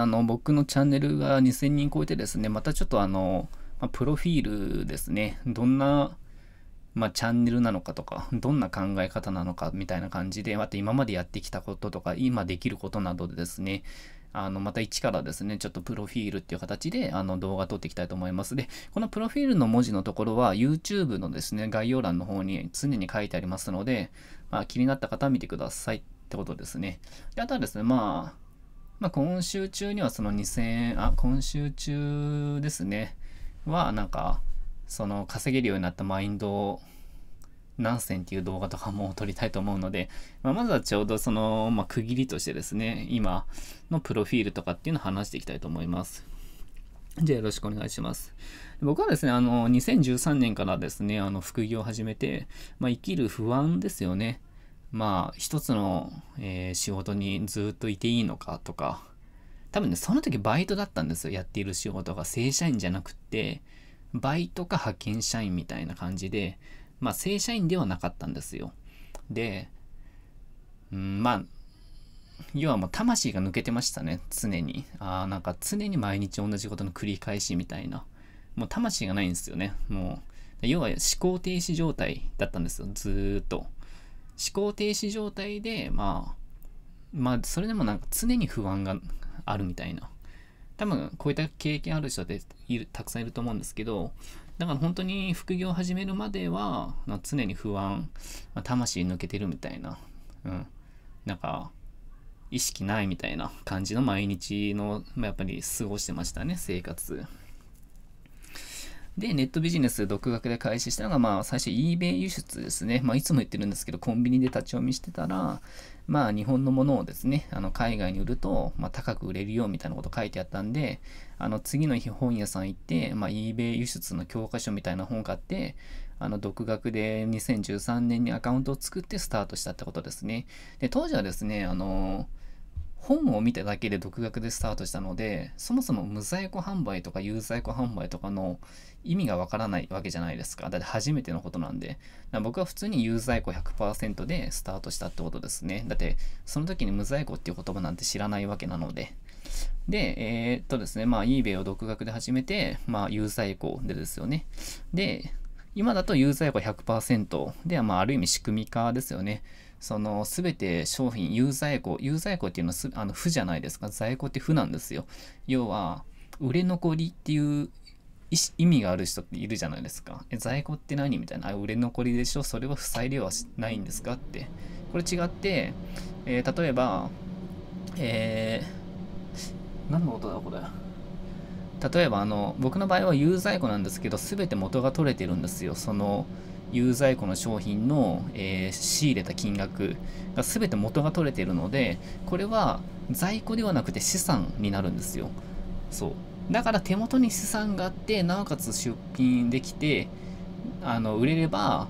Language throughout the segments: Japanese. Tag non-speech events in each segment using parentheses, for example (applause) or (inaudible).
あの、僕のチャンネルが2000人超えてですね、またちょっとあの、まプロフィールですね、どんな、まあ、チャンネルなのかとか、どんな考え方なのかみたいな感じで、また今までやってきたこととか、今できることなどでですね、あの、また一からですね、ちょっとプロフィールっていう形で、あの、動画撮っていきたいと思います。で、このプロフィールの文字のところは、YouTube のですね、概要欄の方に常に書いてありますので、まあ、気になった方は見てくださいってことですね。で、あとはですね、まあ、まあ、今週中にはその2000円、あ、今週中ですね、はなんか、その稼げるようになったマインドを何千っていう動画とかも撮りたいと思うので、まあ、まずはちょうどその、まあ、区切りとしてですね、今のプロフィールとかっていうのを話していきたいと思います。じゃあよろしくお願いします。僕はですね、あの、2013年からですね、あの、副業を始めて、まあ、生きる不安ですよね。まあ一つの、えー、仕事にずっといていいのかとか多分ねその時バイトだったんですよやっている仕事が正社員じゃなくってバイトか派遣社員みたいな感じでまあ正社員ではなかったんですよで、うん、まあ要はもう魂が抜けてましたね常にああなんか常に毎日同じことの繰り返しみたいなもう魂がないんですよねもう要は思考停止状態だったんですよずーっと思考停止状態で、まあ、まあ、それでもなんか常に不安があるみたいな。多分、こういった経験ある人っているたくさんいると思うんですけど、だから本当に副業を始めるまでは、常に不安、まあ、魂抜けてるみたいな、うん。なんか、意識ないみたいな感じの毎日の、まあ、やっぱり過ごしてましたね、生活。で、ネットビジネス独学で開始したのが、まあ、最初 eBay 輸出ですね。まあ、いつも言ってるんですけど、コンビニで立ち読みしてたら、まあ、日本のものをですね、あの海外に売ると、まあ、高く売れるよみたいなこと書いてあったんで、あの次の日本屋さん行って、まあ、eBay 輸出の教科書みたいな本買って、あの独学で2013年にアカウントを作ってスタートしたってことですね。で、当時はですね、あのー本を見ただけで独学でスタートしたので、そもそも無在庫販売とか有在庫販売とかの意味がわからないわけじゃないですか。だって初めてのことなんで。僕は普通に有在庫100%でスタートしたってことですね。だって、その時に無在庫っていう言葉なんて知らないわけなので。で、えー、っとですね、まあ eBay を独学で始めて、まあ有在庫でですよね。で、今だと有在庫100%では、まあある意味仕組み化ですよね。その全て商品、有在庫、有在庫っていうのはすあの負じゃないですか。在庫って負なんですよ。要は、売れ残りっていう意味がある人っているじゃないですか。え在庫って何みたいな。あ、売れ残りでしょそれは負債ではないんですかって。これ違って、えー、例えば、えー、何の音だこれ。例えばあの僕の場合は有在庫なんですけど全て元が取れてるんですよその有在庫の商品の、えー、仕入れた金額が全て元が取れているので、これは在庫ではなくて資産になるんですよ。そう。だから手元に資産があって、なおかつ出品できて、あの、売れれば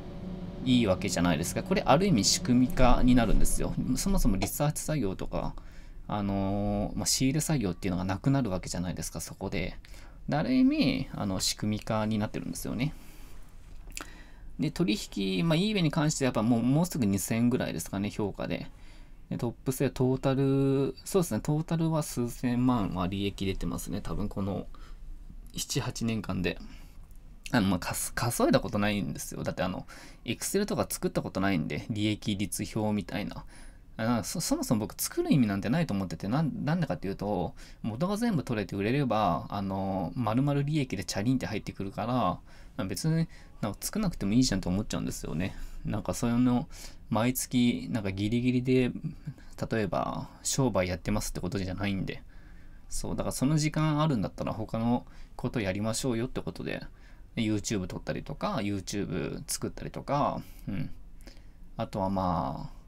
いいわけじゃないですか。これある意味仕組み化になるんですよ。そもそもリサーチ作業とか、あのー、まあ、仕入れ作業っていうのがなくなるわけじゃないですか、そこで。ある意味、あの、仕組み化になってるんですよね。で、取引、まあ、イーベに関してやっぱもう、もうすぐ2000ぐらいですかね、評価で。でトップスでトータル、そうですね、トータルは数千万は利益出てますね。多分この7、8年間で。あの、まあ、数えたことないんですよ。だってあの、Excel とか作ったことないんで、利益率表みたいな。そそもそも僕作る意味なんてないと思っててなんなんでかっていうと元が全部取れて売れればあの丸々利益でチャリンって入ってくるから別になんか少なくてもいいじゃんと思っちゃうんですよね。なんかその毎月なんかギリギリで例えば商売やってますってことじゃないんでそうだからその時間あるんだったら他のことやりましょうよってことで YouTube 撮ったりとか YouTube 作ったりとか、うん、あとはまあ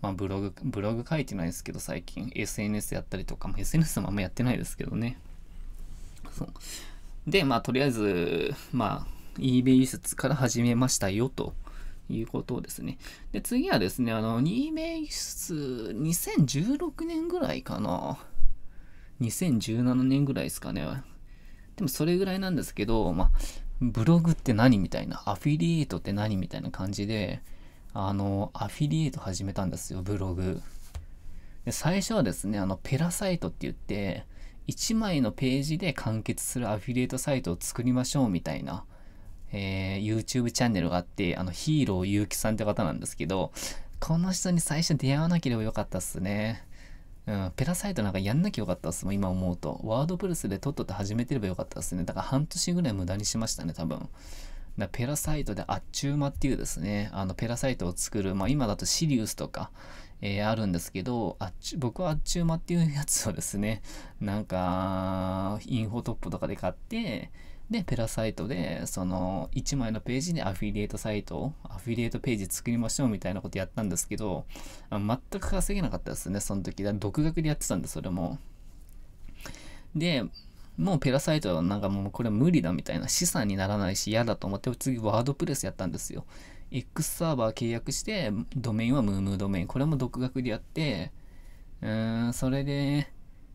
まあ、ブログ、ブログ書いてないですけど、最近。SNS やったりとか、も SNS もあんまやってないですけどね。そう。で、まあ、とりあえず、まあ、eBay 輸出から始めましたよと。いうことですね。で、次はですね、あの、a 名輸出、2016年ぐらいかな。2017年ぐらいですかね。でもそれぐらいなんですけど、まあ、ブログって何みたいな、アフィリエイトって何みたいな感じで、あの、アフィリエイト始めたんですよ、ブログ。で、最初はですね、あの、ペラサイトって言って、1枚のページで完結するアフィリエイトサイトを作りましょうみたいな、えー、YouTube チャンネルがあって、あのヒーローゆうきさんって方なんですけど、この人に最初出会わなければよかったっすね。うん、ペラサイトなんかやんなきゃよかったっすもん、今思うと。ワードプレスでとっとと始めてればよかったっすね。だから半年ぐらい無駄にしましたね、多分。だペラサイトであっちゅうまっていうですね、あのペラサイトを作る、まあ今だとシリウスとか、えー、あるんですけど、あっち、僕はあっちゅうまっていうやつをですね、(laughs) なんか、インフォトップとかで買って、で、ペラサイトで、その、1枚のページにアフィリエイトサイト、アフィリエイトページ作りましょうみたいなことやったんですけど、全く稼げなかったですね、その時。独学でやってたんで、それも。で、もうペラサイトはなんかもうこれ無理だみたいな資産にならないし嫌だと思って次ワードプレスやったんですよ。X サーバー契約して、ドメインはムームードメイン。これも独学でやって、うーん、それで、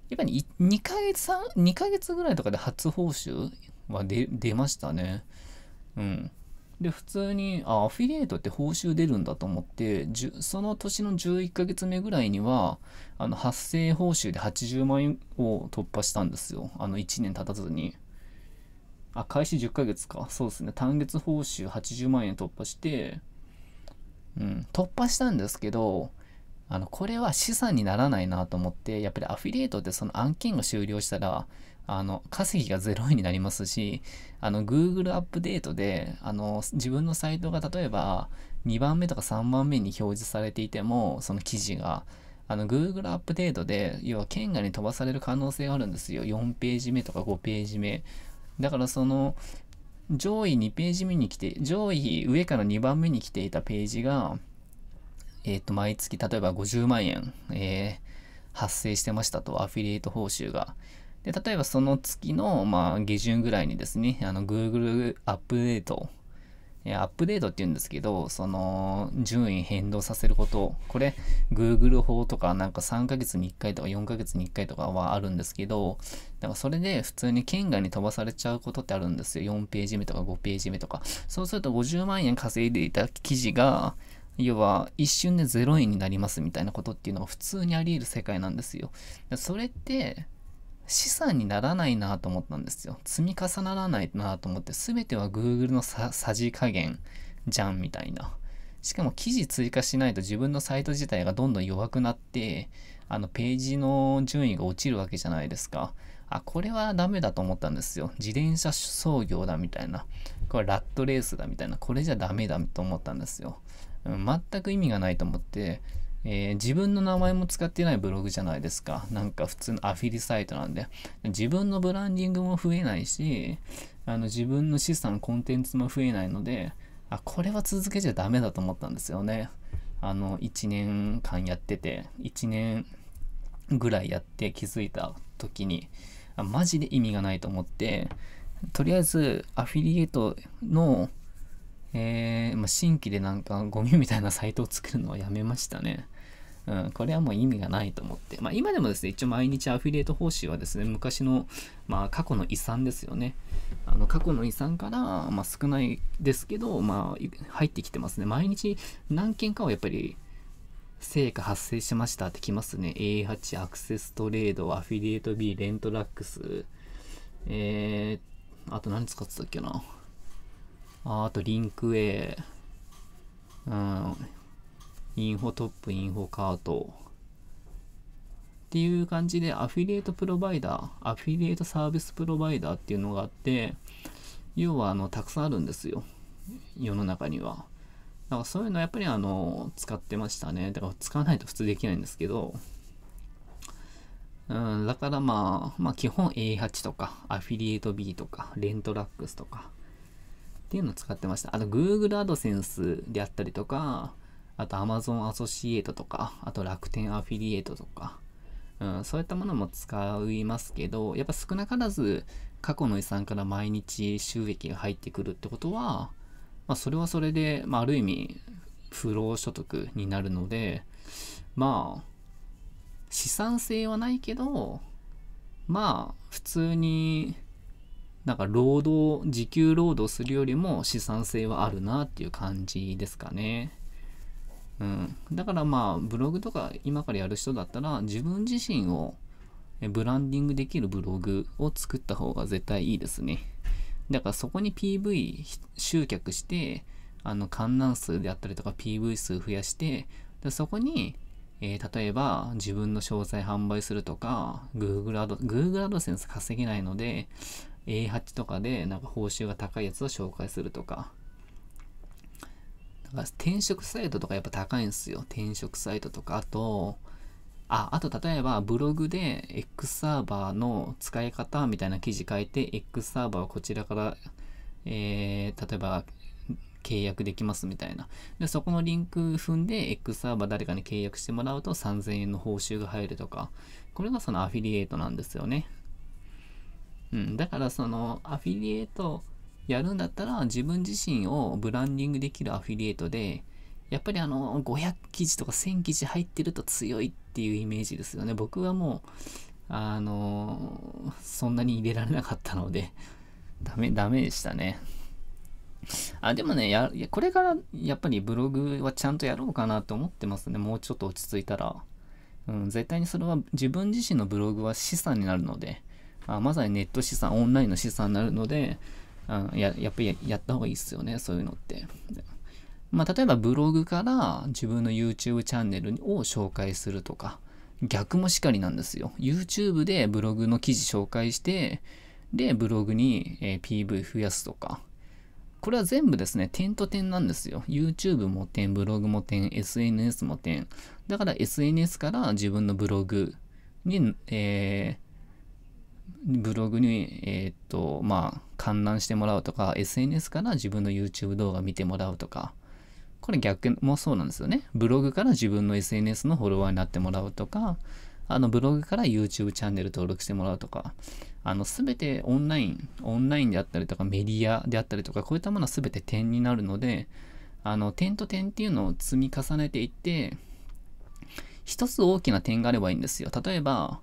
やっぱり2ヶ月、2ヶ月ぐらいとかで初報酬は出、出ましたね。うん。で、普通に、あ、アフィリエイトって報酬出るんだと思って、その年の11ヶ月目ぐらいには、あの、発生報酬で80万円を突破したんですよ。あの、1年経たずに。あ、開始10ヶ月か。そうですね。単月報酬80万円突破して、うん、突破したんですけど、あの、これは資産にならないなと思って、やっぱりアフィリエイトってその案件が終了したら、あの、稼ぎが0円になりますし、あの、Google アップデートで、あの、自分のサイトが例えば2番目とか3番目に表示されていても、その記事が、あの、Google アップデートで、要は県外に飛ばされる可能性があるんですよ。4ページ目とか5ページ目。だからその上位2ページ目に来て、上位上から2番目に来ていたページが、えっ、ー、と、毎月例えば50万円、えー、発生してましたと、アフィリエイト報酬が。で、例えばその月の、まあ、下旬ぐらいにですね、あの、Google アップデートアップデートって言うんですけど、その、順位変動させること、これ、Google 法とか、なんか3ヶ月に1回とか4ヶ月に1回とかはあるんですけど、なんそれで普通に県外に飛ばされちゃうことってあるんですよ。4ページ目とか5ページ目とか。そうすると50万円稼いでいた記事が、要は一瞬で0円になりますみたいなことっていうのが普通にあり得る世界なんですよ。それって資産にならないなと思ったんですよ。積み重ならないなと思って、全ては Google のさじ加減じゃんみたいな。しかも記事追加しないと自分のサイト自体がどんどん弱くなって、あのページの順位が落ちるわけじゃないですか。あ、これはダメだと思ったんですよ。自転車操業だみたいな。これラットレースだみたいな。これじゃダメだと思ったんですよ。うん、全く意味がないと思って、えー、自分の名前も使ってないブログじゃないですか。なんか普通のアフィリサイトなんで。自分のブランディングも増えないし、あの自分の資産、コンテンツも増えないので、あ、これは続けちゃダメだと思ったんですよね。あの、1年間やってて、1年ぐらいやって気づいた時に、あマジで意味がないと思って、とりあえずアフィリエイトのえー、まあ、新規でなんかゴミみたいなサイトを作るのはやめましたね。うん、これはもう意味がないと思って。まあ、今でもですね、一応毎日アフィリエイト報酬はですね、昔の、まあ、過去の遺産ですよね。あの過去の遺産から、まあ、少ないですけど、まあ、入ってきてますね。毎日何件かはやっぱり、成果発生しましたってきますね。A8 アクセストレード、アフィリエイト B、レントラックス、えー、あと何使ってたっけな。ああと、リンク A。うん。インフォトップ、インフォカート。っていう感じで、アフィリエイトプロバイダー、アフィリエイトサービスプロバイダーっていうのがあって、要は、あの、たくさんあるんですよ。世の中には。だからそういうのやっぱりあの、使ってましたね。だから使わないと普通できないんですけど。うん、だからまあ、まあ基本 A8 とか、アフィリエイト B とか、レントラックスとか、っていうのを使ってました。あと Google AdSense であったりとか、あと Amazon アソシエイトとか、あと楽天アフィリエイトとか、うん、そういったものも使いますけど、やっぱ少なからず過去の遺産から毎日収益が入ってくるってことは、まあ、それはそれで、まあ、ある意味、不労所得になるので、まあ、資産性はないけど、まあ、普通にだから労働、時給労働するよりも資産性はあるなっていう感じですかね。うん。だからまあ、ブログとか今からやる人だったら、自分自身をブランディングできるブログを作った方が絶対いいですね。だからそこに PV 集客して、あの、観覧数であったりとか PV 数増やして、でそこにえー、例えば自分の詳細販売するとか Google, Ad Google AdSense 稼げないので A8 とかでなんか報酬が高いやつを紹介するとか。なんか転職サイトとかやっぱ高いんですよ。転職サイトとか。あと、あ、あと例えばブログで X サーバーの使い方みたいな記事書いて、X サーバーをこちらから、えー、例えば契約できますみたいな。で、そこのリンク踏んで X サーバー誰かに契約してもらうと3000円の報酬が入るとか。これがそのアフィリエイトなんですよね。うん、だからそのアフィリエイトやるんだったら自分自身をブランディングできるアフィリエイトで、やっぱりあの500記事とか1000記事入ってると強いっていうイメージですよね。僕はもう、あのそんなに入れられなかったので、ダメ、ダメでしたね。あ、でもね、や、これからやっぱりブログはちゃんとやろうかなと思ってますね。もうちょっと落ち着いたら。うん、絶対にそれは自分自身のブログは資産になるので、あまさにネット資産、オンラインの資産になるので、あややっぱりやった方がいいですよね、そういうのって。まあ、例えばブログから自分の YouTube チャンネルを紹介するとか、逆もしかりなんですよ。YouTube でブログの記事紹介して、で、ブログに、え PV 増やすとか。これは全部ですね、点と点なんですよ。YouTube も点、ブログも点、SNS も点。だから SNS から自分のブログに、えーブログに、えー、っと、まあ、観覧してもらうとか、SNS から自分の YouTube 動画見てもらうとか、これ逆もそうなんですよね。ブログから自分の SNS のフォロワーになってもらうとか、あのブログから YouTube チャンネル登録してもらうとか、あの全てオンライン、オンラインであったりとかメディアであったりとか、こういったものは全て点になるので、あの点と点っていうのを積み重ねていって、一つ大きな点があればいいんですよ。例えば、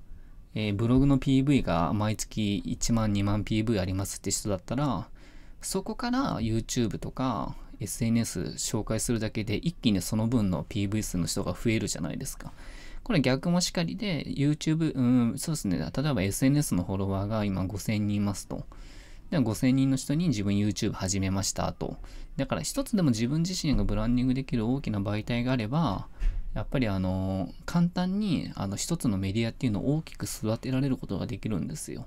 えー、ブログの PV が毎月1万2万 PV ありますって人だったら、そこから YouTube とか SNS 紹介するだけで一気にその分の PV 数の人が増えるじゃないですか。これ逆もしかりで YouTube、うん、そうですね。例えば SNS のフォロワーが今5000人いますと。では5000人の人に自分 YouTube 始めましたと。だから一つでも自分自身がブランディングできる大きな媒体があれば、やっぱりあの簡単にあの一つのメディアっていうのを大きく育てられることができるんですよ。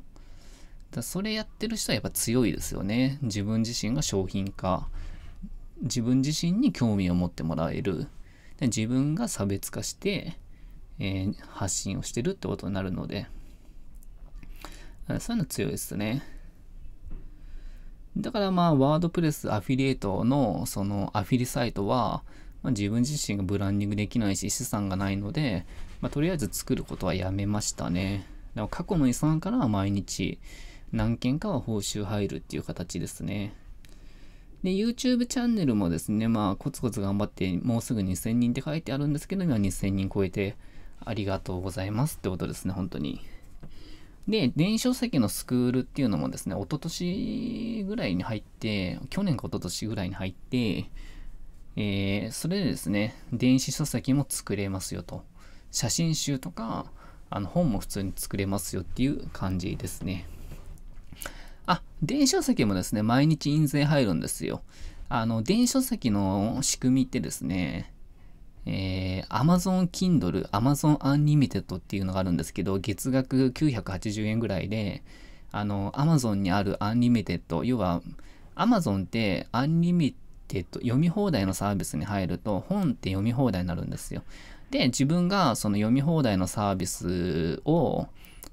だそれやってる人はやっぱ強いですよね。自分自身が商品化。自分自身に興味を持ってもらえる。自分が差別化して、えー、発信をしてるってことになるので。そういうの強いですね。だからまあ、ワードプレスアフィリエイトのそのアフィリサイトは、まあ、自分自身がブランディングできないし資産がないので、まあ、とりあえず作ることはやめましたね。だから過去の遺産からは毎日何件かは報酬入るっていう形ですね。で、YouTube チャンネルもですね、まあ、コツコツ頑張って、もうすぐ2000人って書いてあるんですけど、今2000人超えて、ありがとうございますってことですね、本当に。で、電子書籍のスクールっていうのもですね、一昨年ぐらいに入って、去年か一昨年ぐらいに入って、えー、それでですね、電子書籍も作れますよと。写真集とか、あの本も普通に作れますよっていう感じですね。あ、電子書籍もですね、毎日印税入るんですよ。あの、電子書籍の仕組みってですね、えー、Amazon Kindle、Amazon Unlimited っていうのがあるんですけど、月額980円ぐらいで、あの、Amazon にある Unlimited、要は、Amazon って Unlimited えっと、読み放題のサービスに入ると、本って読み放題になるんですよ。で、自分がその読み放題のサービスを、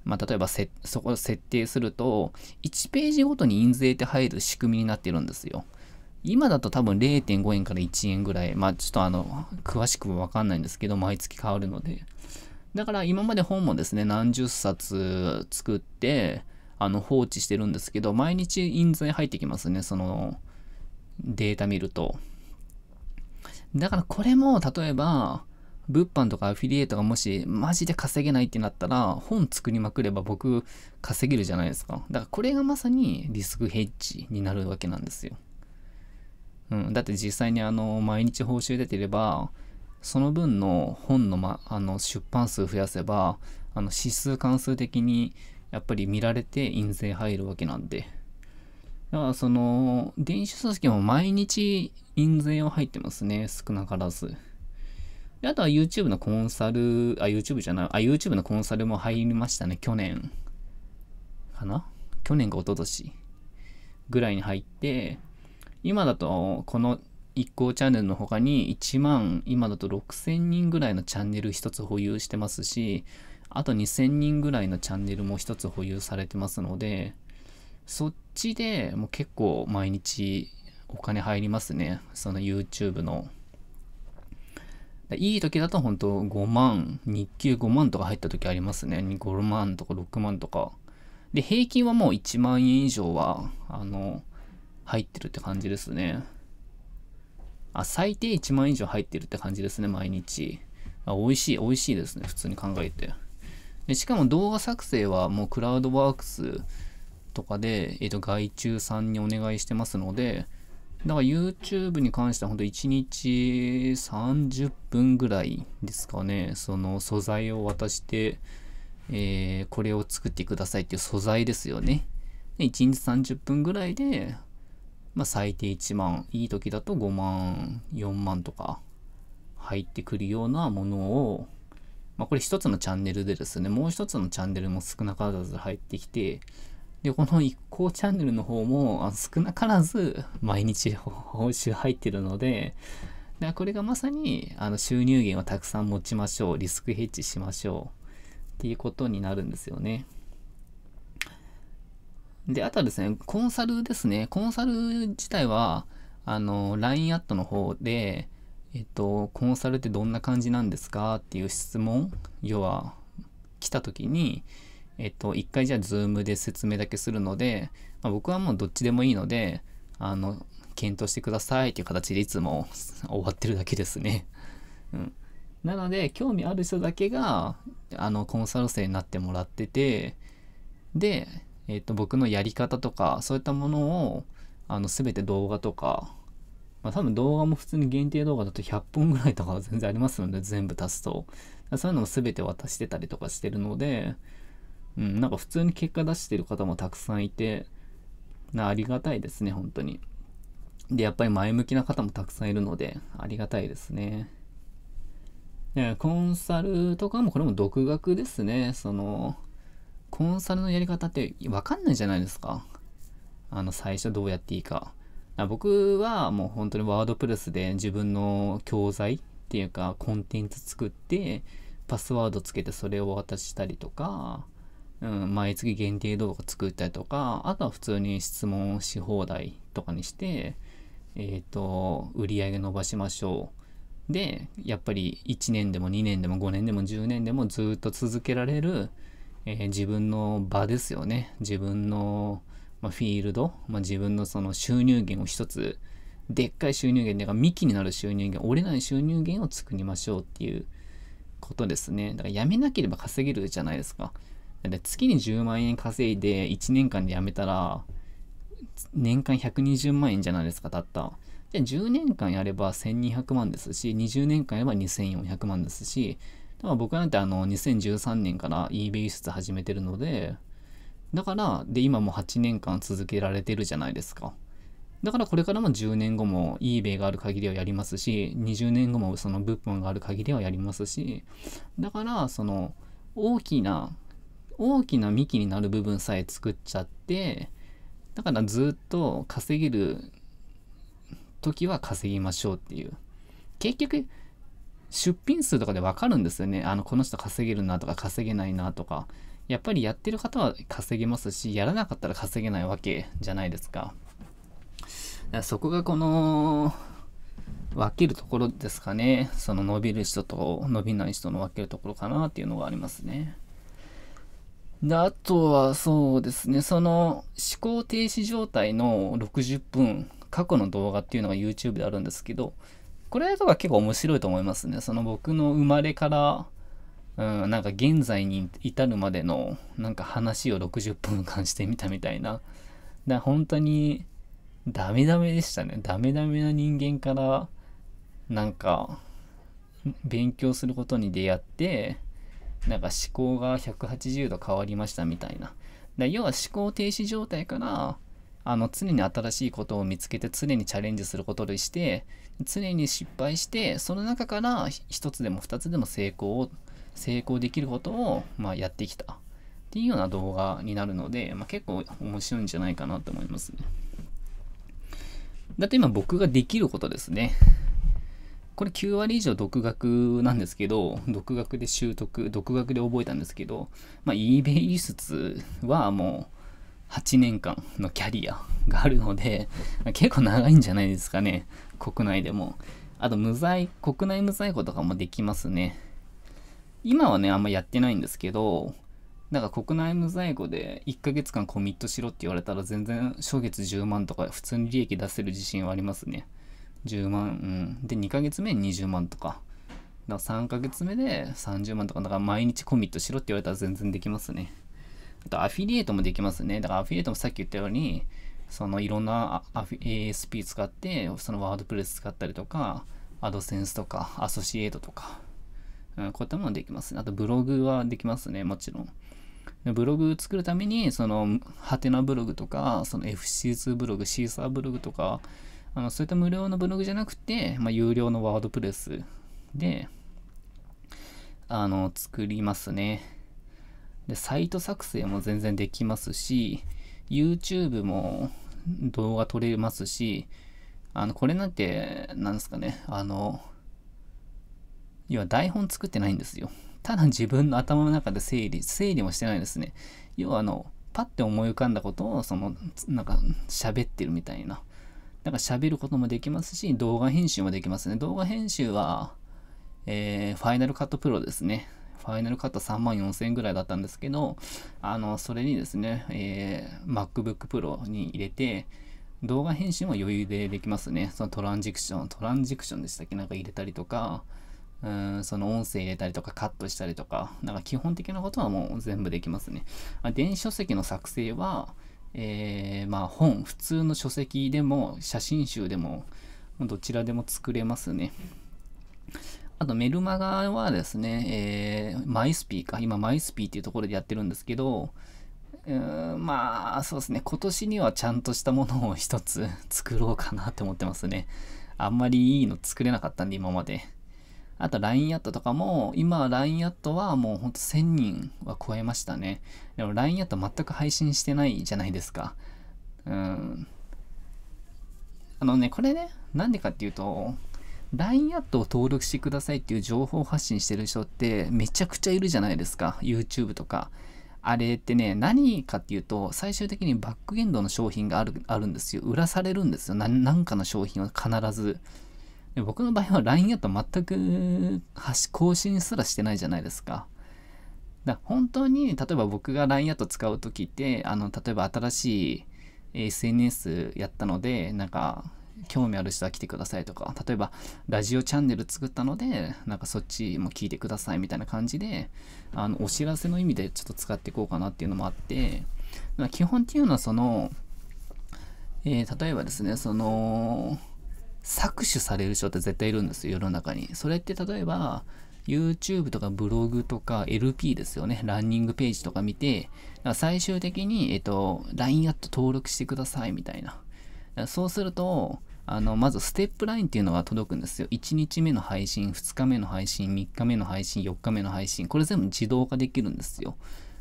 まあ、例えばせ、そこを設定すると、1ページごとに印税って入る仕組みになってるんですよ。今だと多分0.5円から1円ぐらい。まあ、ちょっとあの、詳しくはわかんないんですけど、毎月変わるので。だから今まで本もですね、何十冊作って、あの、放置してるんですけど、毎日印税入ってきますね、その、データ見ると。だからこれも、例えば、物販とかアフィリエイトがもしマジで稼げないってなったら本作りまくれば僕稼げるじゃないですか。だからこれがまさにリスクヘッジになるわけなんですよ。うん、だって実際にあの毎日報酬出てればその分の本の,、ま,、あの出版数増やせばあの指数関数的にやっぱり見られて印税入るわけなんで。だからその、電子組織も毎日印税は入ってますね。少なからず。であとは YouTube のコンサル、あ、YouTube じゃない、あ、YouTube のコンサルも入りましたね。去年。かな去年か一昨年ぐらいに入って、今だとこの一行チャンネルの他に1万、今だと6000人ぐらいのチャンネル一つ保有してますし、あと2000人ぐらいのチャンネルも一つ保有されてますので、そっちでもう結構毎日お金入りますね。その YouTube の。いい時だと本当5万、日給5万とか入った時ありますね。5万とか6万とか。で、平均はもう1万円以上は、あの、入ってるって感じですね。あ、最低1万円以上入ってるって感じですね、毎日。あ美味しい、美味しいですね、普通に考えて。でしかも動画作成はもうクラウドワークスとかで、えっ、ー、と、外注さんにお願いしてますので、だから YouTube に関してはほんと1日30分ぐらいですかね、その素材を渡して、えー、これを作ってくださいっていう素材ですよね。1日30分ぐらいで、まあ、最低1万、いい時だと5万、4万とか入ってくるようなものを、まあ、これ一つのチャンネルでですね、もう一つのチャンネルも少なからず入ってきて、で、この一行チャンネルの方も少なからず毎日報酬入ってるので、でこれがまさにあの収入源をたくさん持ちましょう、リスクヘッジしましょうっていうことになるんですよね。で、あとはですね、コンサルですね。コンサル自体は、あの、LINE アットの方で、えっと、コンサルってどんな感じなんですかっていう質問、要は、来た時に、えっと、一回じゃあズームで説明だけするので、まあ、僕はもうどっちでもいいので、あの、検討してくださいっていう形でいつも (laughs) 終わってるだけですね。うん。なので、興味ある人だけが、あの、コンサル生になってもらってて、で、えっと、僕のやり方とか、そういったものを、あの、すべて動画とか、まあ、多分動画も普通に限定動画だと100本ぐらいとか全然ありますので、全部足すと。そういうのも全て渡してたりとかしてるので、うん、なんか普通に結果出してる方もたくさんいて、なありがたいですね、本当に。で、やっぱり前向きな方もたくさんいるので、ありがたいですね。で、コンサルとかも、これも独学ですね。その、コンサルのやり方ってわかんないじゃないですか。あの、最初どうやっていいか。か僕はもう本当にワードプレスで自分の教材っていうか、コンテンツ作って、パスワードつけてそれを渡したりとか、うん、毎月限定動画作ったりとか、あとは普通に質問し放題とかにして、えっ、ー、と、売り上げ伸ばしましょう。で、やっぱり1年でも2年でも5年でも10年でもずっと続けられる、えー、自分の場ですよね。自分の、まあ、フィールド、まあ、自分のその収入源を一つ、でっかい収入源、で、幹になる収入源、折れない収入源を作りましょうっていうことですね。だからやめなければ稼げるじゃないですか。だって月に10万円稼いで1年間で辞めたら、年間120万円じゃないですか、たった。じゃ10年間やれば1200万ですし、20年間やれば2400万ですし、だから僕なんてあの2013年から eBay 輸出始めてるので、だから、で、今も8年間続けられてるじゃないですか。だからこれからも10年後も eBay がある限りはやりますし、20年後もその物販がある限りはやりますし、だから、その、大きな大きな幹になる部分さえ作っちゃってだからずっと稼げる時は稼ぎましょうっていう結局出品数とかで分かるんですよねあのこの人稼げるなとか稼げないなとかやっぱりやってる方は稼げますしやらなかったら稼げないわけじゃないですかかそこがこの分けるところですかねその伸びる人と伸びない人の分けるところかなっていうのがありますねで、あとはそうですね、その思考停止状態の60分、過去の動画っていうのが YouTube であるんですけど、これとか結構面白いと思いますね。その僕の生まれから、うん、なんか現在に至るまでのなんか話を60分間してみたみたいな。だ本当にダメダメでしたね。ダメダメな人間からなんか勉強することに出会って、なんか思考が180度変わりましたみたいな。だ要は思考停止状態から、あの、常に新しいことを見つけて、常にチャレンジすることにして、常に失敗して、その中から1つでも2つでも成功を、成功できることを、まあ、やってきた。っていうような動画になるので、まあ、結構面白いんじゃないかなと思いますね。だって今僕ができることですね。これ9割以上独学なんですけど、独学で習得、独学で覚えたんですけど、まあ、eBay 輸出はもう8年間のキャリアがあるので、結構長いんじゃないですかね。国内でも。あと、無罪、国内無罪庫とかもできますね。今はね、あんまやってないんですけど、なんか国内無在庫で1ヶ月間コミットしろって言われたら全然初月10万とか普通に利益出せる自信はありますね。10万、うん、で2ヶ月目に20万とかだから3ヶ月目で30万とかだから毎日コミットしろって言われたら全然できますねあとアフィリエイトもできますねだからアフィリエイトもさっき言ったようにそのいろんなアフィ ASP 使ってそのワードプレス使ったりとかアドセンスとかアソシエイトとか、うん、こういったものできますねあとブログはできますねもちろんブログ作るために、その、ハテナブログとか、その FC2 ブログ、シーサーブログとか、あのそういった無料のブログじゃなくて、まあ、有料のワードプレスで、あの、作りますね。で、サイト作成も全然できますし、YouTube も動画撮れますし、あの、これなんて、なんですかね、あの、要は台本作ってないんですよ。ただ自分の頭の中で整理、整理もしてないですね。要はあの、パッて思い浮かんだことを、その、なんか、喋ってるみたいな。なんか喋ることもできますし、動画編集もできますね。動画編集は、えー、ファイナルカットプロですね。ファイナルカット3万4000円ぐらいだったんですけど、あの、それにですね、えー、MacBook Pro に入れて、動画編集も余裕でできますね。そのトランジクション、トランジクションでしたっけなんか入れたりとか、うん、その音声入れたりとかカットしたりとか、なんか基本的なことはもう全部できますね。電子書籍の作成は、えー、まあ本、普通の書籍でも写真集でもどちらでも作れますね。あとメルマガはですね、えー、マイスピーか、今マイスピーっていうところでやってるんですけど、うーんまあそうですね、今年にはちゃんとしたものを一つ作ろうかなって思ってますね。あんまりいいの作れなかったんで今まで。あと LINE アットとかも、今は LINE アットはもうほんと1000人は超えましたね。でも LINE アット全く配信してないじゃないですか。うん。あのね、これね、なんでかっていうと、LINE アットを登録してくださいっていう情報発信してる人ってめちゃくちゃいるじゃないですか。YouTube とか。あれってね、何かっていうと、最終的にバックエンドの商品があるあるんですよ。売らされるんですよ。何かの商品を必ず。で僕の場合は LINE やと全く更新すらしてないじゃないですか。だ本当に例えば僕が LINE アット使う時ってあの例えば新しい SNS やったのでなんか興味ある人は来てくださいとか例えばラジオチャンネル作ったのでなんかそっちも聞いてくださいみたいな感じであのお知らせの意味でちょっと使っていこうかなっていうのもあって基本っていうのはその、えー、例えばですねその搾取される人って絶対いるんですよ、世の中に。それって例えば、YouTube とかブログとか LP ですよね。ランニングページとか見て、最終的に、えっと、LINE アット登録してくださいみたいな。そうすると、あの、まずステップラインっていうのが届くんですよ。1日目の配信、2日目の配信、3日目の配信、4日目の配信。これ全部自動化できるんですよ。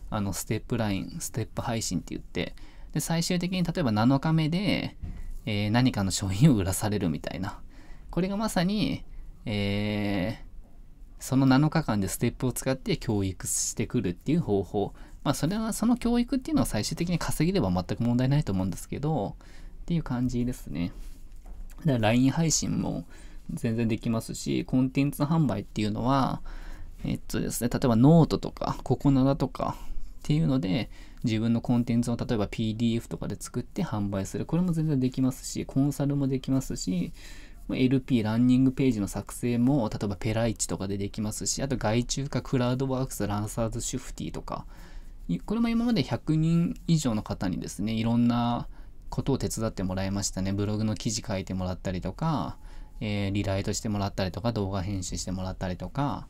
あの、ステップライン、ステップ配信って言って。で、最終的に例えば7日目で、えー、何かの商品を売らされるみたいな。これがまさに、えー、その7日間でステップを使って教育してくるっていう方法。まあ、それは、その教育っていうのは最終的に稼げれば全く問題ないと思うんですけど、っていう感じですね。だから LINE 配信も全然できますし、コンテンツ販売っていうのは、えっとですね、例えばノートとか、ココナラとかっていうので、自分のコンテンツを例えば PDF とかで作って販売する。これも全然できますし、コンサルもできますし、LP、ランニングページの作成も、例えばペライチとかでできますし、あと外注化、クラウドワークス、ランサーズシュフティとか、これも今まで100人以上の方にですね、いろんなことを手伝ってもらいましたね。ブログの記事書いてもらったりとか、えー、リライトしてもらったりとか、動画編集してもらったりとか、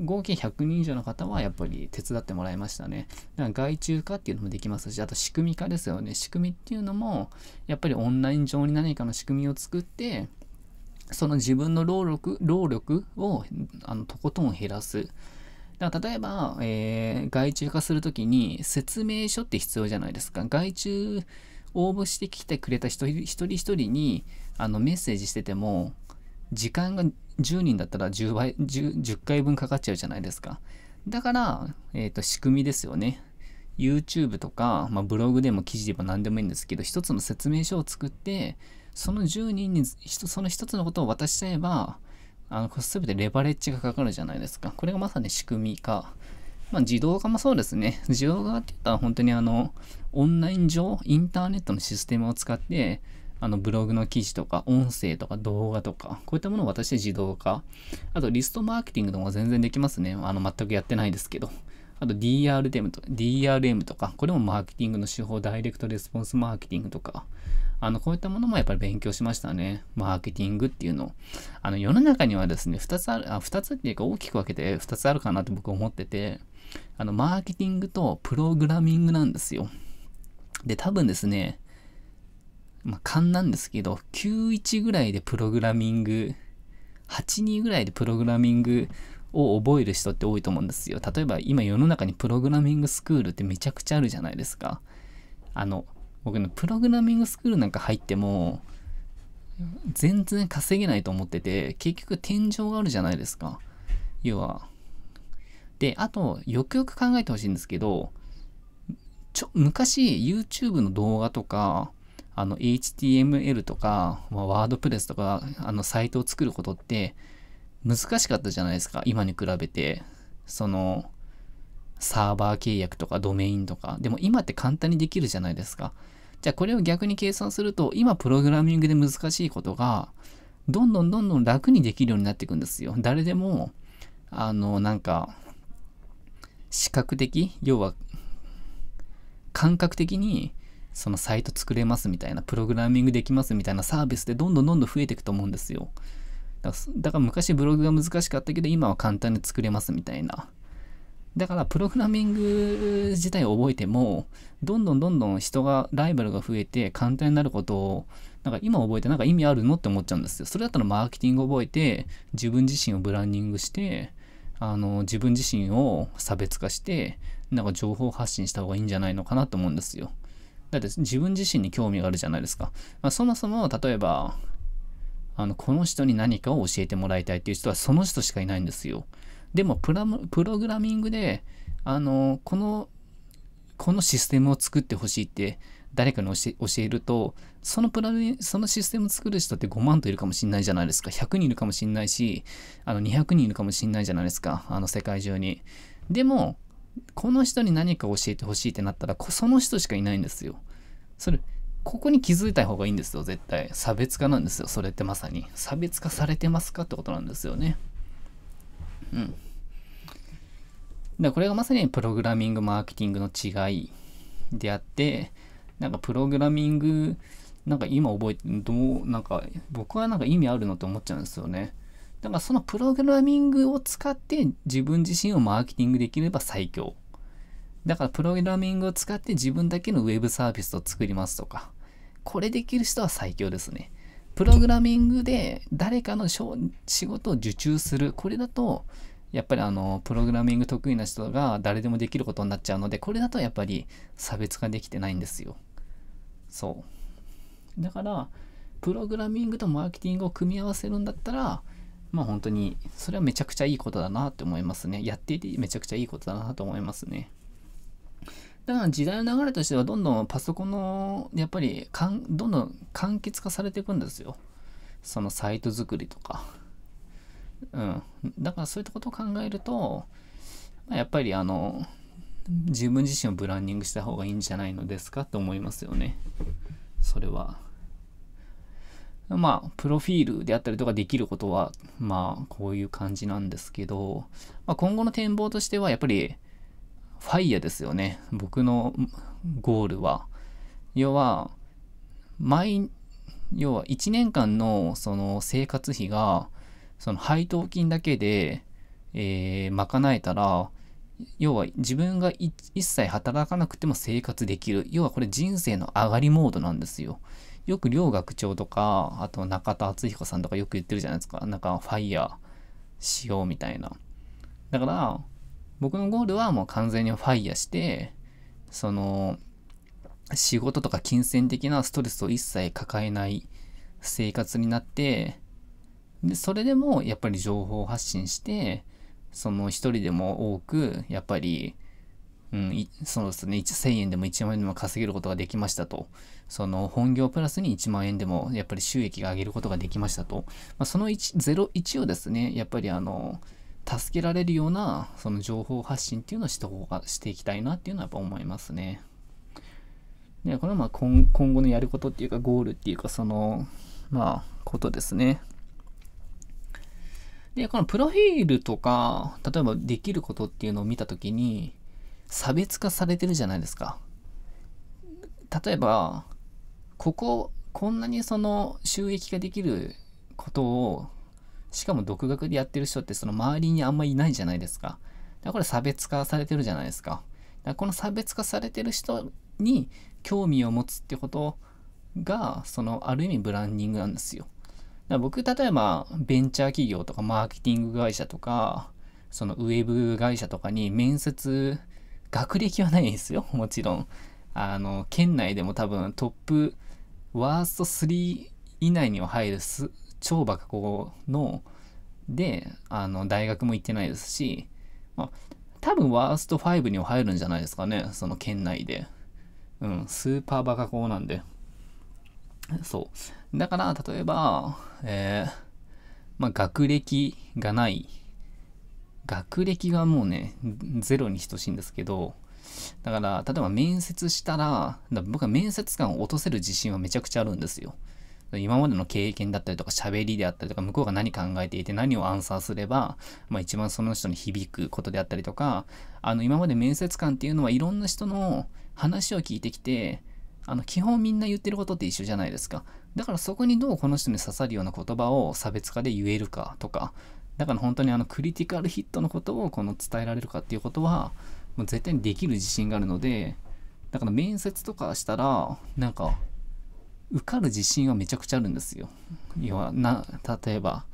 合計100人以上の方はやっぱり手伝ってもらいましたね。だから外注化っていうのもできますし、あと仕組み化ですよね。仕組みっていうのも、やっぱりオンライン上に何かの仕組みを作って、その自分の労力労力をあのとことん減らす。だから例えば、えー、外注化するときに説明書って必要じゃないですか。外注応募してきてくれた人一人一人にあのメッセージしてても時間が10人だったら10倍 10, 10, 回分かかっちゃうじゃないですかだから、えーと、仕組みですよね YouTube とか、まあ、ブログでも記事でも何でもいいんですけど一つの説明書を作ってその10人にその一つのことを渡しちゃえばあの全てレバレッジがかかるじゃないですかこれがまさに仕組み化まあ、自動化もそうですね。自動化って言ったら本当にあの、オンライン上、インターネットのシステムを使って、あのブログの記事とか音声とか動画とか、こういったものを私で自動化。あとリストマーケティングとかも全然できますね。あの全くやってないですけど。あと DRM と DRM とか、これもマーケティングの手法、ダイレクトレスポンスマーケティングとか、あの、こういったものもやっぱり勉強しましたね。マーケティングっていうのあの、世の中にはですね、2つある、あ、2つっていうか大きく分けて2つあるかなって僕思ってて、あの、マーケティングとプログラミングなんですよ。で、多分ですね、まあ、勘なんですけど、91ぐらいでプログラミング、82ぐらいでプログラミングを覚える人って多いと思うんですよ。例えば今世の中にプログラミングスクールってめちゃくちゃあるじゃないですか。あの、僕のプログラミングスクールなんか入っても、全然稼げないと思ってて、結局天井があるじゃないですか。要は。で、あと、よくよく考えてほしいんですけど、ちょ、昔 YouTube の動画とか、あの HTML とか、まあ、ワードプレスとか、あのサイトを作ることって難しかったじゃないですか、今に比べて。その、サーバー契約とかドメインとか。でも今って簡単にできるじゃないですか。じゃあこれを逆に計算すると、今プログラミングで難しいことが、どんどんどんどん楽にできるようになっていくんですよ。誰でも、あの、なんか、視覚的、要は、感覚的に、そのサイト作れますみたいな、プログラミングできますみたいなサービスでどんどんどんどん増えていくと思うんですよ。だから昔ブログが難しかったけど、今は簡単に作れますみたいな。だからプログラミング自体を覚えても、どんどんどんどん人が、ライバルが増えて簡単になることを、なんか今覚えてなんか意味あるのって思っちゃうんですよ。それだったらマーケティング覚えて、自分自身をブランディングして、あの、自分自身を差別化して、なんか情報発信した方がいいんじゃないのかなと思うんですよ。だって自分自身に興味があるじゃないですか。まあ、そもそも、例えば、あの、この人に何かを教えてもらいたいっていう人はその人しかいないんですよ。でもプラム、プログラミングで、あの、この、このシステムを作ってほしいって誰かに教えると、そのプラそのシステムを作る人って5万といるかもしんないじゃないですか。100人いるかもしんないし、あの200人いるかもしんないじゃないですか。あの世界中に。でも、この人に何か教えてほしいってなったら、その人しかいないんですよ。それ、ここに気づいた方がいいんですよ、絶対。差別化なんですよ、それってまさに。差別化されてますかってことなんですよね。うん。だこれがまさにプログラミング、マーケティングの違いであって、なんかプログラミング、なんか今覚えて、どう、なんか僕はなんか意味あるのって思っちゃうんですよね。だからそのプログラミングを使って自分自身をマーケティングできれば最強。だからプログラミングを使って自分だけのウェブサービスを作りますとか、これできる人は最強ですね。プログラミングで誰かの仕事を受注する。これだと、やっぱりあの、プログラミング得意な人が誰でもできることになっちゃうので、これだとやっぱり差別化できてないんですよ。そう。だから、プログラミングとマーケティングを組み合わせるんだったら、まあ本当に、それはめちゃくちゃいいことだなって思いますね。やっていてめちゃくちゃいいことだなと思いますね。だから時代の流れとしてはどんどんパソコンの、やっぱりかん、どんどん簡潔化されていくんですよ。そのサイト作りとか。うん。だからそういったことを考えると、まあ、やっぱりあの、自分自身をブランディングした方がいいんじゃないのですかって思いますよね。それは。まあ、プロフィールであったりとかできることは、まあ、こういう感じなんですけど、まあ、今後の展望としては、やっぱり、ファイヤですよね。僕のゴールは。要は、毎、要は1年間のその生活費が、その配当金だけで、えー、賄えたら、要は自分が一切働かなくても生活できる。要はこれ人生の上がりモードなんですよ。よく両学長とか、あと中田敦彦さんとかよく言ってるじゃないですか。なんかファイヤーしようみたいな。だから、僕のゴールはもう完全にファイヤーして、その、仕事とか金銭的なストレスを一切抱えない生活になって、で、それでもやっぱり情報発信して、その一人でも多く、やっぱりうん、そうですね、1000円でも1万円でも稼げることができましたと。その本業プラスに1万円でもやっぱり収益が上げることができましたと。まあ、その1、01をですね、やっぱりあの、助けられるようなその情報発信っていうのをした方がしていきたいなっていうのはやっぱ思いますね。で、これはまあ今今後のやることっていうかゴールっていうかその、まあ、ことですね。で、このプロフィールとか、例えばできることっていうのを見たときに、差別化されてるじゃないですか。例えば、ここ、こんなにその収益ができることを、しかも独学でやってる人ってその周りにあんまりいないじゃないですか。だからこれ差別化されてるじゃないですか。だからこの差別化されてる人に興味を持つってことが、そのある意味ブランディングなんですよ。だから僕、例えばベンチャー企業とかマーケティング会社とか、そのウェブ会社とかに面接学歴はないんですよ、(laughs) もちろん。あの、県内でも多分トップ、ワースト3以内には入る超バカ校の、で、あの、大学も行ってないですし、まあ、多分ワースト5には入るんじゃないですかね、その県内で。うん、スーパーバカ校なんで。そう。だから、例えば、えー、まあ、学歴がない学歴がもうね、ゼロに等しいんですけど、だから、例えば面接したら、ら僕は面接官を落とせる自信はめちゃくちゃあるんですよ。今までの経験だったりとか喋りであったりとか向こうが何考えていて何をアンサーすれば、まあ、一番その人に響くことであったりとかあの今まで面接官っていうのはいろんな人の話を聞いてきてあの基本みんな言ってることって一緒じゃないですかだからそこにどうこの人に刺さるような言葉を差別化で言えるかとかだから本当にあのクリティカルヒットのことをこの伝えられるかっていうことは、もう絶対にできる自信があるので、だから面接とかしたら、なんか、受かる自信はめちゃくちゃあるんですよ。要は、な、例えば、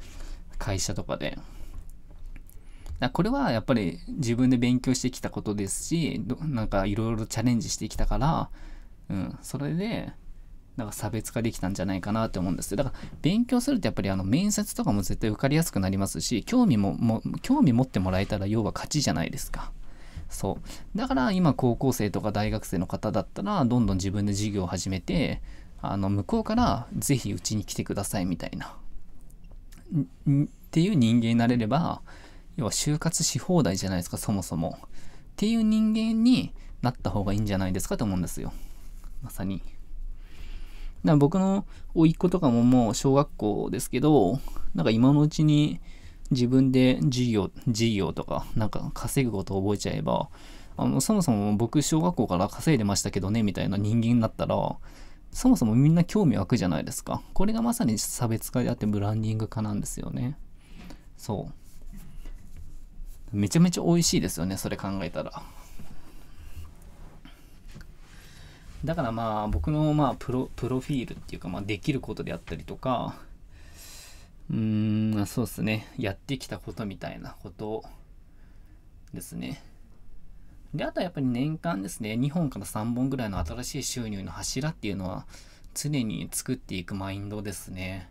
会社とかで。だこれはやっぱり自分で勉強してきたことですし、なんかいろいろチャレンジしてきたから、うん、それで、なんか差別化できたんじゃないかなって思うんですだから勉強するとやっぱりあの面接とかも絶対受かりやすくなりますし興味もも興味持ってもらえたら要は勝ちじゃないですか。そうだから今高校生とか大学生の方だったらどんどん自分で授業を始めてあの向こうから是非うちに来てくださいみたいなっていう人間になれれば要は就活し放題じゃないですかそもそもっていう人間になった方がいいんじゃないですかと思うんですよまさに。だから僕の甥っ子とかももう小学校ですけど、なんか今のうちに自分で事業、事業とか、なんか稼ぐことを覚えちゃえば、あの、そもそも僕小学校から稼いでましたけどね、みたいな人間になったら、そもそもみんな興味湧くじゃないですか。これがまさに差別化であってブランディング化なんですよね。そう。めちゃめちゃ美味しいですよね、それ考えたら。だからまあ僕のまあプロプロフィールっていうかまあできることであったりとか、うーん、そうですね。やってきたことみたいなことですね。で、あとはやっぱり年間ですね、2本から3本ぐらいの新しい収入の柱っていうのは常に作っていくマインドですね。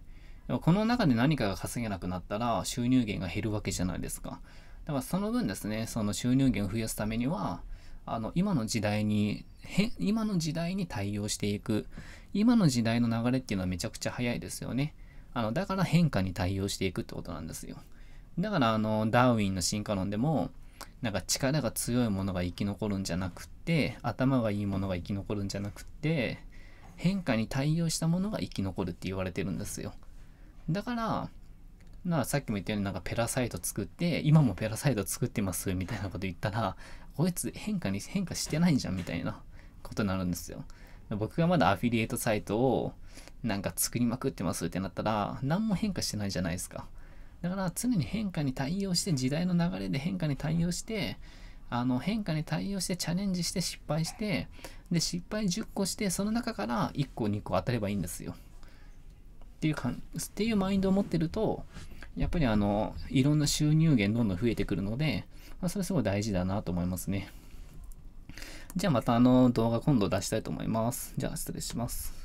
この中で何かが稼げなくなったら収入源が減るわけじゃないですか。だからその分ですね、その収入源を増やすためには、あの今の時代に今の時代に対応していく今の時代の流れっていうのはめちゃくちゃ早いですよねあのだから変化に対応していくってことなんですよだからあのダーウィンの進化論でもなんか力が強いものが生き残るんじゃなくて頭がいいものが生き残るんじゃなくて変化に対応したものが生き残るって言われてるんですよだからなさっきも言ったようになんかペラサイト作って今もペラサイト作ってますみたいなこと言ったらこいつ変化に変化してないじゃんみたいなことになるんですよ。僕がまだアフィリエイトサイトをなんか作りまくってますってなったら何も変化してないじゃないですか。だから常に変化に対応して時代の流れで変化に対応してあの変化に対応してチャレンジして失敗してで失敗10個してその中から1個2個当たればいいんですよ。っていうかっていうマインドを持ってるとやっぱりあのいろんな収入源どんどん増えてくるのでまあ、それすごい大事だなと思いますね。じゃあまたあの動画今度出したいと思います。じゃあ失礼します。